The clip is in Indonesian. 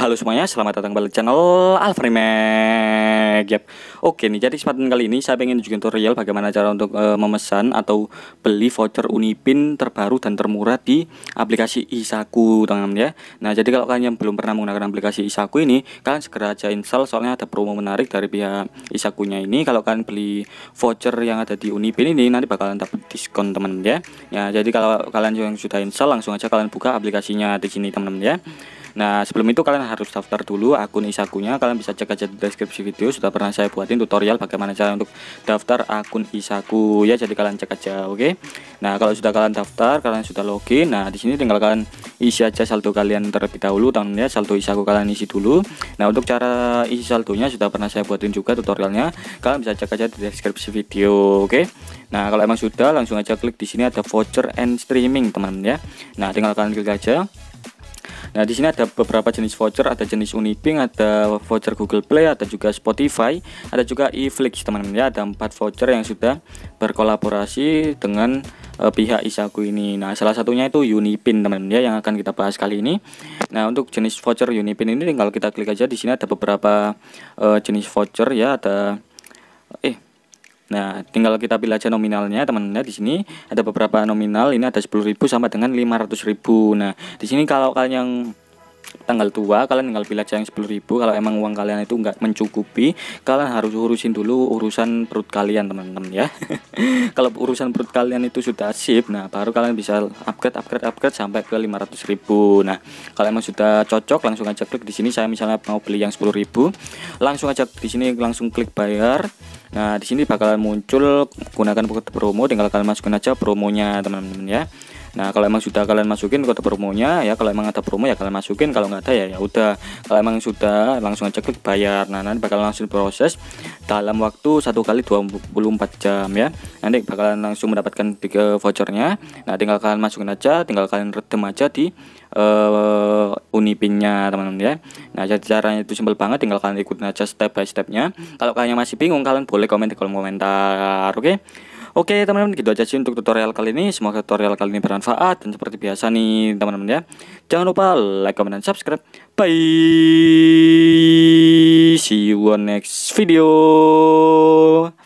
halo semuanya, selamat datang kembali di channel Alfremag Yep. Oke nih, jadi kesempatan kali ini saya ingin tunjukin tutorial bagaimana cara untuk e, memesan atau beli voucher Unipin terbaru dan termurah di aplikasi Isaku, teman-teman ya. Nah, jadi kalau kalian yang belum pernah menggunakan aplikasi Isaku ini, kalian segera aja install soalnya ada promo menarik dari pihak Isakunya ini. Kalau kalian beli voucher yang ada di Unipin ini nanti bakalan dapat diskon, teman-teman ya. Ya, jadi kalau kalian yang sudah install langsung aja kalian buka aplikasinya di sini, teman-teman ya. Nah sebelum itu kalian harus daftar dulu akun Isakunya. Kalian bisa cek aja di deskripsi video sudah pernah saya buatin tutorial bagaimana cara untuk daftar akun Isaku ya. Jadi kalian cek aja, oke? Okay? Nah kalau sudah kalian daftar, kalian sudah login. Nah di sini tinggal kalian isi aja saldo kalian terlebih dahulu, tahunnya saldo Isaku kalian isi dulu. Nah untuk cara isi saldonya sudah pernah saya buatin juga tutorialnya. Kalian bisa cek aja di deskripsi video, oke? Okay? Nah kalau emang sudah langsung aja klik di sini ada voucher and streaming teman ya. Nah tinggal kalian klik aja. Nah, di sini ada beberapa jenis voucher, ada jenis Uniping, ada voucher Google Play, ada juga Spotify, ada juga eFlix, teman-teman ya. Ada empat voucher yang sudah berkolaborasi dengan uh, pihak Isaku ini. Nah, salah satunya itu Unipin, teman-teman ya, yang akan kita bahas kali ini. Nah, untuk jenis voucher Unipin ini tinggal kita klik aja di sini ada beberapa uh, jenis voucher ya, ada eh Nah, tinggal kita pilih aja nominalnya, teman-teman. Ya. Di sini ada beberapa nominal, ini ada 10.000 sama dengan 500.000. Nah, di sini kalau kalian yang tanggal tua kalian tinggal pilih aja yang 10.000 kalau emang uang kalian itu enggak mencukupi kalian harus urusin dulu urusan perut kalian teman-teman ya kalau urusan perut kalian itu sudah sip nah baru kalian bisa upgrade upgrade upgrade sampai ke 500.000 nah kalau emang sudah cocok langsung aja klik di sini saya misalnya mau beli yang 10.000 langsung aja di sini langsung klik bayar Nah, di sini bakalan muncul gunakan kode promo tinggal kalian masukin aja promonya teman-teman ya. Nah, kalau emang sudah kalian masukin kode promonya ya, kalau emang ada promo ya kalian masukin, kalau nggak ada ya ya udah. Kalau emang sudah langsung aja klik bayar. Nah, nanti bakal langsung proses dalam waktu satu kali 24 jam ya nanti bakalan langsung mendapatkan tiga eh, vouchernya nah tinggal kalian masukin aja tinggal kalian redem aja di uh, unipinnya teman-teman ya nah jadi caranya itu simpel banget tinggal kalian ikutin aja step by stepnya kalau kalian masih bingung kalian boleh komen di kolom komentar oke okay? Oke teman-teman gitu aja sih untuk tutorial kali ini Semoga tutorial kali ini bermanfaat Dan seperti biasa nih teman-teman ya Jangan lupa like, comment, dan subscribe Bye See you on next video